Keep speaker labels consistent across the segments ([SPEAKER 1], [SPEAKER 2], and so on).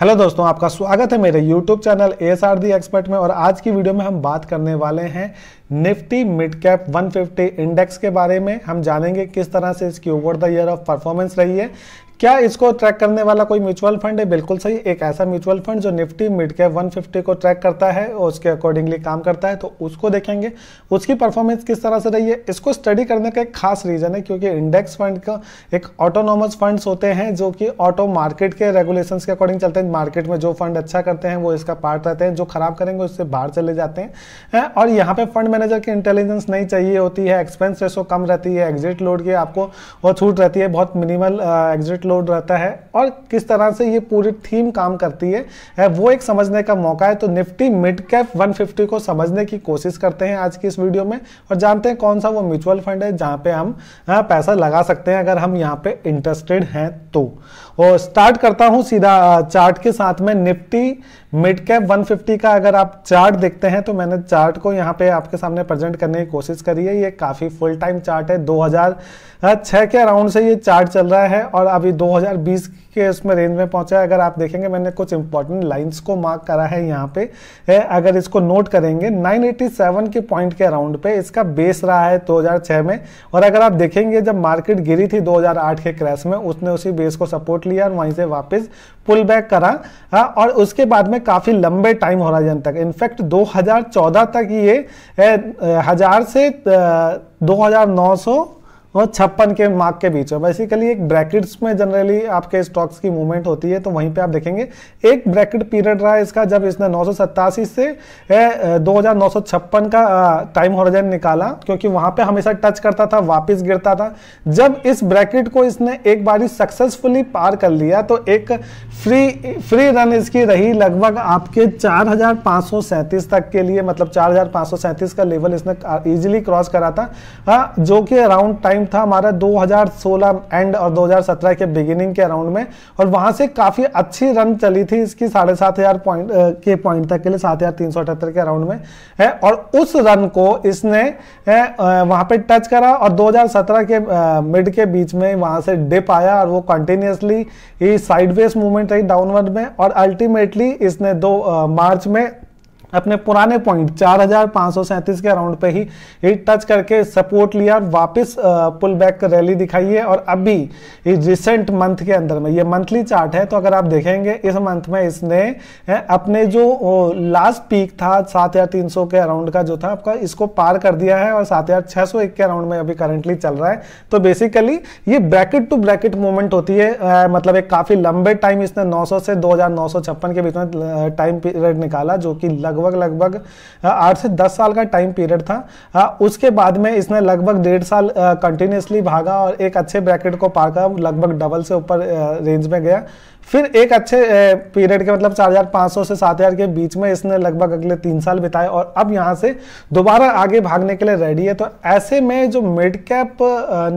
[SPEAKER 1] hello दोस्तों आपका स्वागत है मेरे YouTube channel S R the expert में और आज की वीडियो में हम बात करने वाले हैं निफ्टी मिड कैप 150 इंडेक्स के बारे में हम जानेंगे किस तरह से इसकी over the year of performance रही है क्या इसको ट्रैक करने वाला कोई म्यूचुअल फंड है बिल्कुल सही एक ऐसा म्यूचुअल फंड जो निफ्टी मिड कैप वन को ट्रैक करता है और उसके अकॉर्डिंगली काम करता है तो उसको देखेंगे उसकी परफॉर्मेंस किस तरह से रही है इसको स्टडी करने का एक खास रीजन है क्योंकि इंडेक्स फंड का एक ऑटोनॉमस फंड्स होते हैं जो कि ऑटो मार्केट के रेगुलेशन के अकॉर्डिंग चलते हैं मार्केट में जो फंड अच्छा करते हैं वो इसका पार्ट रहते हैं जो खराब करेंगे उससे बाहर चले जाते हैं और यहाँ पे फंड मैनेजर की इंटेलिजेंस नहीं चाहिए होती है एक्सपेंस रेसो कम रहती है एग्जिट लोड की आपको वो छूट रहती है बहुत मिनिमल एग्जिट लोड रहता है और किस तरह से ये पूरी थीम काम करती है, है वो एक समझने का मौका है तो निफ्टी मिड कैप 150 को समझने की कोशिश करते हैं आज की इस वीडियो में और जानते हैं कौन सा वो म्यूचुअल फंड है जहाँ पे हम हाँ, पैसा लगा सकते हैं अगर हम यहाँ पे इंटरेस्टेड हैं तो और स्टार्ट करता हूँ सीधा चार्ट के साथ में निफ्टी मिड कैप 150 का अगर आप चार्ट देखते हैं तो मैंने चार्ट को यहाँ पे आपके सामने प्रेजेंट करने की कोशिश करी है ये काफ़ी फुल टाइम चार्ट है 2006 के अराउंड से ये चार्ट चल रहा है और अभी 2020 के उसमें रेंज में पहुंचा है अगर आप देखेंगे मैंने कुछ इंपॉर्टेंट लाइंस को मार्क करा है यहाँ पे है, अगर इसको नोट करेंगे 987 के पॉइंट के अराउंड पे इसका बेस रहा है 2006 में और अगर आप देखेंगे जब मार्केट गिरी थी 2008 के क्रैश में उसने उसी बेस को सपोर्ट लिया और वहीं से वापस पुल बैक करा आ, हाँ, और उसके बाद में काफ़ी लंबे टाइम हो रहा तक इनफैक्ट दो तक ये हज़ार से दो और छप्पन के मार्क के बीच में बेसिकली एक ब्रैकेट्स में जनरली आपके स्टॉक्स की मूवमेंट होती है तो वहीं पे आप देखेंगे एक ब्रैकेट पीरियड रहा इसका जब इसने नौ से दो का टाइम होराइजन निकाला क्योंकि वहां पे हमेशा टच करता था वापस गिरता था जब इस ब्रैकेट को इसने एक बार सक्सेसफुली पार कर लिया तो एक फ्री फ्री रन इसकी रही लगभग आपके चार तक के लिए मतलब चार का लेवल इसने इजिली क्रॉस करा था हाँ, जो कि अराउंड टाइम पॉइंट था हमारा 2016 एंड और 2017 के बिगिनिंग के अराउंड में और वहां से काफी अच्छी रन चली थी इसकी साढ़े सात हजार पॉइंट के पॉइंट तक के लिए सात हजार तीन सौ अठहत्तर के अराउंड में है और उस रन को इसने वहां पे टच करा और 2017 के मिड के बीच में वहां से डिप आया और वो कंटिन्यूसली साइडवेज मूवमेंट रही डाउनवर्ड में और अल्टीमेटली इसने दो मार्च में अपने पुराने पॉइंट चार के अराउंड पे ही हिट टच करके सपोर्ट लिया और वापस पुल बैक रैली दिखाई है और अभी इस रिसेंट मंथ के अंदर में ये मंथली चार्ट है तो अगर आप देखेंगे इस मंथ में इसने अपने जो लास्ट पीक था सात हजार तीन सौ के अराउंड का जो था आपका इसको पार कर दिया है और सात हजार छह सौ एक के अराउंड में अभी करंटली चल रहा है तो बेसिकली ये ब्रैकेट टू ब्रैकेट मूवमेंट होती है आ, मतलब एक काफी लंबे टाइम इसने नौ से दो के बीच में टाइम पीरियड निकाला जो कि लगभग लगभग लगभग आठ से दस साल का टाइम पीरियड था उसके बाद में इसने लगभग डेढ़ साल कंटिन्यूसली भागा और एक अच्छे ब्रैकेट को पार कर लगभग डबल से ऊपर रेंज में गया फिर एक अच्छे पीरियड के मतलब 4,500 से 7,000 के बीच में इसने लगभग अगले तीन साल बिताए और अब यहाँ से दोबारा आगे भागने के लिए रेडी है तो ऐसे में जो mid cap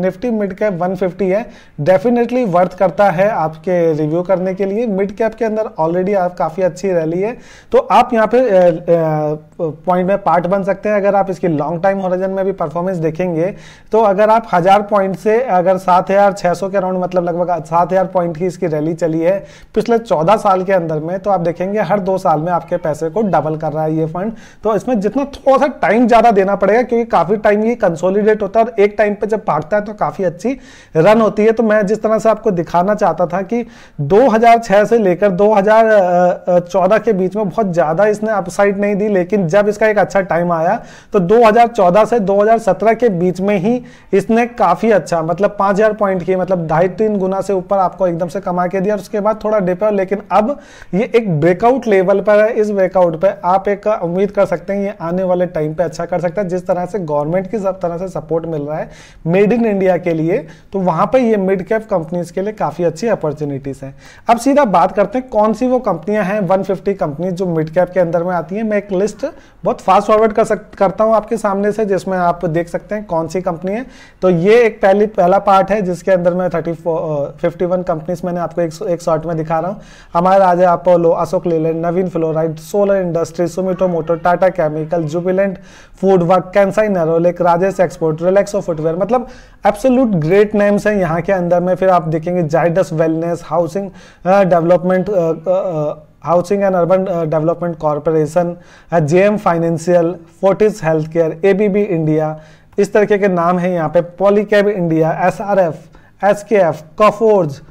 [SPEAKER 1] Nifty mid cap 150 है डेफिनेटली वर्थ करता है आपके रिव्यू करने के लिए मिड कैप के अंदर ऑलरेडी आप काफ़ी अच्छी रैली है तो आप यहाँ पर पॉइंट में पार्ट बन सकते हैं अगर आप इसकी लॉन्ग टाइम होराइजन में भी परफॉर्मेंस देखेंगे तो अगर आप हज़ार पॉइंट से अगर सात हज़ार छह सौ के अराउंड मतलब लगभग सात हज़ार पॉइंट की इसकी रैली चली है पिछले चौदह साल के अंदर में तो आप देखेंगे हर दो साल में आपके पैसे को डबल कर रहा है ये फंड तो इसमें जितना थोड़ा सा टाइम ज़्यादा देना पड़ेगा क्योंकि काफ़ी टाइम ये कंसोलिडेट होता है और एक टाइम पर जब भागता है तो काफ़ी अच्छी रन होती है तो मैं जिस तरह से आपको दिखाना चाहता था कि दो से लेकर दो के बीच में बहुत ज़्यादा इसने अपसाइड फाइट नहीं दी लेकिन जब इसका एक अच्छा टाइम आया तो 2014 से 2017 के बीच में ही इसने काफ़ी अच्छा मतलब 5000 पॉइंट किए मतलब ढाई तीन गुना से ऊपर आपको एकदम से कमा के दिया और उसके बाद थोड़ा डिप है लेकिन अब ये एक ब्रेकआउट लेवल पर है इस ब्रेकआउट पर आप एक उम्मीद कर सकते हैं ये आने वाले टाइम पर अच्छा कर सकता है जिस तरह से गवर्नमेंट की सब तरह से सपोर्ट मिल रहा है मेड इन इंडिया के लिए तो वहां पर ये मिड कैप कंपनीज के लिए काफ़ी अच्छी अपॉर्चुनिटीज़ हैं अब सीधा बात करते हैं कौन सी वो कंपनियां हैं 150 कंपनी जो मिड कैप के अंदर में आती है मैं एक लिस्ट बहुत फास्ट फॉरवर्ड कर सक करता हूँ आपके सामने से जिसमें आप देख सकते हैं कौन सी कंपनी है तो ये एक पहली पहला पार्ट है जिसके अंदर मैं थर्टी फिफ्टी वन कंपनीज मैंने आपको एक, एक शॉर्ट में दिखा रहा हूँ हमारे Raja Apollo Ashok Leyland Navin fluoride solar industry Sumitomo motor Tata chemical Jubilant food work Kansai Nerolac Rajesh export Relaxo footwear मतलब एब्सोल्यूट ग्रेट नेम्स हैं यहाँ के अंदर में फिर आप देखेंगे Zydus wellness housing development housing and urban development corporation J M financial Fortis health care A B B India इस तरीके के नाम है यहाँ पे Polycab India S R F S के F Coforge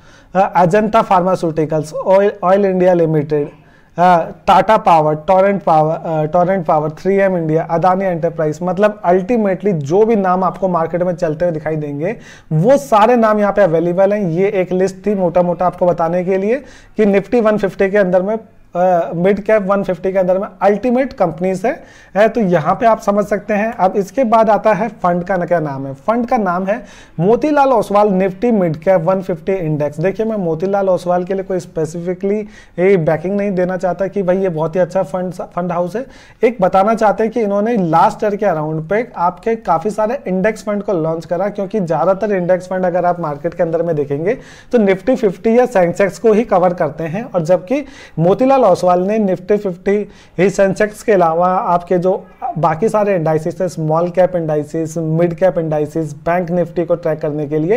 [SPEAKER 1] Ajanta pharmaceuticals oil India limited Tata power Torrent power Torrent power three M India Adani enterprise मतलब ultimately जो भी नाम आपको मार्केट में चलते हुए दिखाई देंगे वो सारे नाम यहाँ पे अवेलेबल हैं ये एक लिस्ट थी मोटा मोटा आपको बताने के लिए कि निफ्टी 150 के अंदर में मिड कैप 150 के अंदर में अल्टीमेट कंपनीज है, है तो यहाँ पे आप समझ सकते हैं अब इसके बाद आता है फंड का क्या नाम है फंड का नाम है Motilal Oswal Nifty mid cap 150 index देखिए मैं मोतीलाल ओसवाल के लिए कोई स्पेसिफिकली बैकिंग नहीं देना चाहता कि भाई ये बहुत ही अच्छा फंड फंड हाउस है एक बताना चाहते हैं कि इन्होंने लास्ट ईयर के अराउंड पे आपके काफ़ी सारे इंडेक्स फंड को लॉन्च करा क्योंकि ज़्यादातर इंडेक्स फंड अगर आप मार्केट के अंदर में देखेंगे तो निफ्टी फिफ्टी या सेंसेक्स को ही कवर करते हैं और जबकि मोतीलाल ओसवाल ने निफ्टी फिफ्टी ही सेंसेक्स के अलावा आपके जो बाकी सारे इंडाइसिस है small cap indices mid cap indices bank Nifty को ट्रैक करने के लिए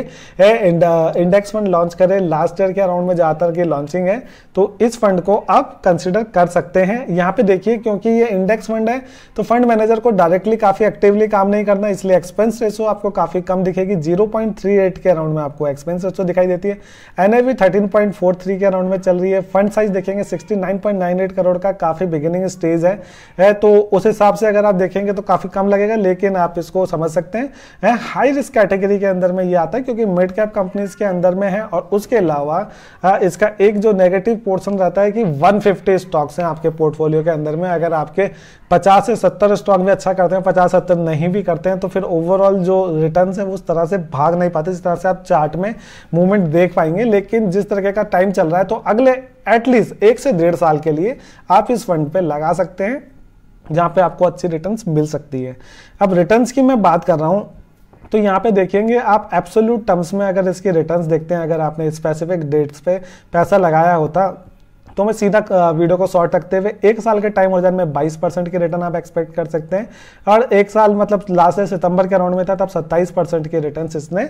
[SPEAKER 1] इंडेक्स फंड लॉन्च करें लास्ट ईयर के अराउंड में ज़्यादातर की लॉन्चिंग है तो इस फंड को आप कंसिडर कर सकते हैं यहाँ पे देखिए क्योंकि ये इंडेक्स फंड है तो फंड मैनेजर को डायरेक्टली काफ़ी एक्टिवली काम नहीं करना इसलिए एक्सपेंस रेशो आपको काफ़ी कम दिखेगी जीरो के अराउंड में आपको एक्सपेंस रेशो दिखाई देती है एनएवी 13.43 के अराउंड में चल रही है फंड साइज देखेंगे सिक्सटी करोड़ का काफ़ी बिगिनिंग स्टेज है तो उस हिसाब से अगर आप देखेंगे तो काफ़ी कम लगेगा लेकिन आप इसको समझ सकते हैं हाई रिस्क कैटेगरी के अंदर में ये आता है क्योंकि मिड कैप कंपनीज के अंदर में है और उसके अलावा इसका एक जो नेगेटिव पोर्सन रहता है कि 150 स्टॉक्स हैं आपके पोर्टफोलियो के अंदर में अगर आपके 50 से 70 स्टॉक भी अच्छा करते हैं 50 सत्तर नहीं भी करते हैं तो फिर ओवरऑल जो रिटर्न है वो उस तरह से भाग नहीं पाते जिस तरह से आप चार्ट में मूवमेंट देख पाएंगे लेकिन जिस तरह का टाइम चल रहा है तो अगले एटलीस्ट एक से डेढ़ साल के लिए आप इस फंड पे लगा सकते हैं जहाँ पे आपको अच्छी रिटर्न्स मिल सकती है अब रिटर्न्स की मैं बात कर रहा हूँ तो यहाँ पे देखेंगे आप एब्सोल्यूट टर्म्स में अगर इसकी रिटर्न्स देखते हैं अगर आपने स्पेसिफिक डेट्स पे पैसा लगाया होता तो मैं सीधा वीडियो को शॉर्ट रखते हुए एक साल के टाइम होरिजन में बाईस परसेंट की रिटर्न आप एक्सपेक्ट कर सकते हैं और एक साल मतलब लास्ट सितंबर के अराउंड में था तब सत्ताईस परसेंट की रिटर्न इसने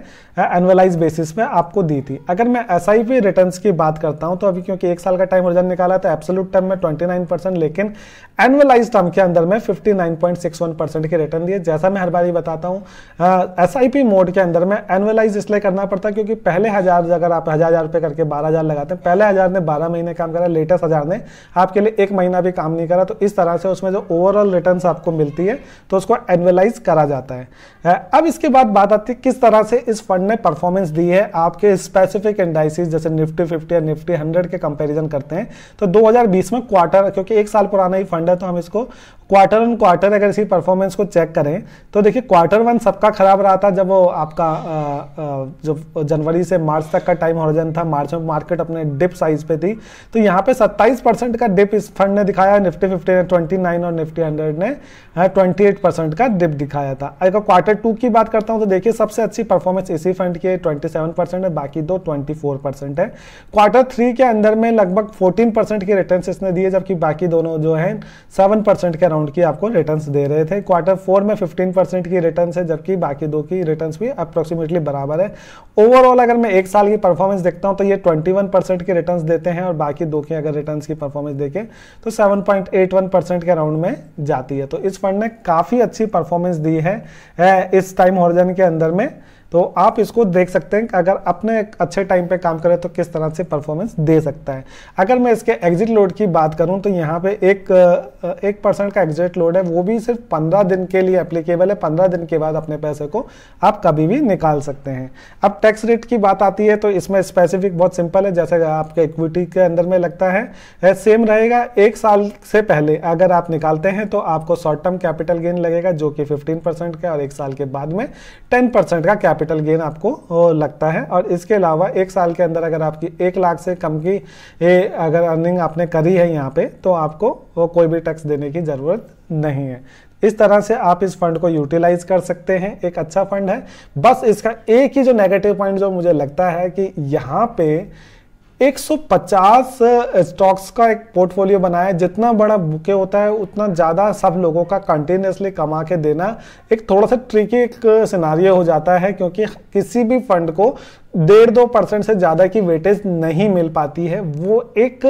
[SPEAKER 1] एनुअलाइज बेसिस में आपको दी थी अगर मैं एस आई पी रिटर्न की बात करता हूँ तो अभी क्योंकि एक साल का टाइम होरिजन निकाला था एब्सोलूट टर्म में ट्वेंटी नाइन परसेंट लेकिन एनुअलाइज टर्म के अंदर में fifty nine point six one percent की रिटर्न दिए जैसा मैं हर बार ही बताता हूँ एस आई पी मोड के अंदर में एनुअलाइज इसलिए करना पड़ता है क्योंकि पहले हजार अगर आप हजार हजार रुपये करके बारह हजार लगाते हैं पहले हजार ने बारह महीने काम करा लेटेस्ट हजार ने आपके लिए एक महीना भी काम नहीं करा तो इस तरह से उसमें जो ओवरऑल रिटर्न आपको मिलती है तो उसको एनुअलाइज करा जाता है अब इसके बाद बात आती है किस तरह से इस फंड ने परफॉर्मेंस दी है आपके स्पेसिफिक इंडाइसिस जैसे निफ्टी फिफ्टी या निफ्टी हंड्रेड के कंपेरिजन करते हैं तो दो में क्वार्टर क्योंकि एक साल पुराना ही फंड है तो हम इसको क्वार्टर वन क्वार्टर अगर इसी परफॉर्मेंस को चेक करें तो देखिए क्वार्टर वन सबका खराब रहा था जब वो आपका आ, आ, जो जनवरी से मार्च तक का टाइम होरिजन था मार्च में मार्केट अपने डिप साइज पे थी तो यहाँ पे 27 परसेंट का डिप इस फंड ने दिखाया निफ्टी फिफ्टी ने 29 और निफ्टी हंड्रेड ने 28 परसेंट का डिप दिखाया था अगर क्वार्टर टू की बात करता हूँ तो देखिए सबसे अच्छी परफॉर्मेंस इसी फंड की ट्वेंटी है बाकी दो ट्वेंटी है क्वार्टर थ्री के अंदर में लगभग फोर्टीन की रिटर्न इसने दिए जबकि बाकी दोनों जो है सेवन के अकाउंट की आपको रिटर्न दे रहे थे क्वार्टर फोर में फिफ्टीन परसेंट की रिटर्न है जबकि बाकी दो की रिटर्न भी अप्रोक्सीमेटली बराबर है ओवरऑल अगर मैं एक साल की परफॉर्मेंस देखता हूं तो ये ट्वेंटी वन परसेंट की रिटर्न्स देते हैं और बाकी दो की अगर रिटर्न की परफॉर्मेंस देखें तो seven point eight one percent के अराउंड में जाती है तो इस फंड ने काफ़ी अच्छी परफॉर्मेंस दी है इस टाइम हॉर्जन के अंदर में तो आप इसको देख सकते हैं कि अगर अपने एक अच्छे टाइम पे काम करें तो किस तरह से परफॉर्मेंस दे सकता है अगर मैं इसके एग्जिट लोड की बात करूं तो यहाँ पे एक एक परसेंट का एग्जिट लोड है वो भी सिर्फ पंद्रह दिन के लिए एप्लीकेबल है पंद्रह दिन के बाद अपने पैसे को आप कभी भी निकाल सकते हैं अब टैक्स रेट की बात आती है तो इसमें स्पेसिफिक बहुत सिंपल है जैसे आपके इक्विटी के अंदर में लगता है सेम रहेगा एक साल से पहले अगर आप निकालते हैं तो आपको शॉर्ट टर्म कैपिटल गेन लगेगा जो कि फिफ्टीन का और एक साल के बाद में टेन का कैपिटल कैपिटल गेन आपको लगता है और इसके अलावा एक साल के अंदर अगर आपकी एक लाख से कम की ए, अगर अर्निंग आपने करी है यहाँ पे तो आपको वो कोई भी टैक्स देने की ज़रूरत नहीं है इस तरह से आप इस फंड को यूटिलाइज कर सकते हैं एक अच्छा फंड है बस इसका एक ही जो नेगेटिव पॉइंट जो मुझे लगता है कि यहाँ पे 150 स्टॉक्स का एक पोर्टफोलियो बनाया जितना बड़ा बुके होता है उतना ज़्यादा सब लोगों का कंटिन्यूसली कमा के देना एक थोड़ा सा ट्रिकी एक सिनारियो हो जाता है क्योंकि किसी भी फंड को डेढ़ दो परसेंट से ज़्यादा की वेटेज नहीं मिल पाती है वो एक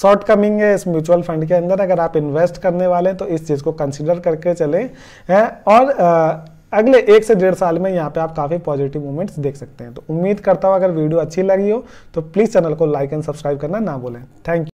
[SPEAKER 1] शॉर्ट कमिंग है इस म्यूचुअल फंड के अंदर अगर आप इन्वेस्ट करने वाले हैं तो इस चीज़ को कंसिडर करके चलें और अगले एक से डेढ़ साल में यहाँ पे आप काफ़ी पॉजिटिव मूवमेंट्स देख सकते हैं तो उम्मीद करता हूँ अगर वीडियो अच्छी लगी हो तो प्लीज़ चैनल को लाइक एंड सब्सक्राइब करना ना बोले थैंक यू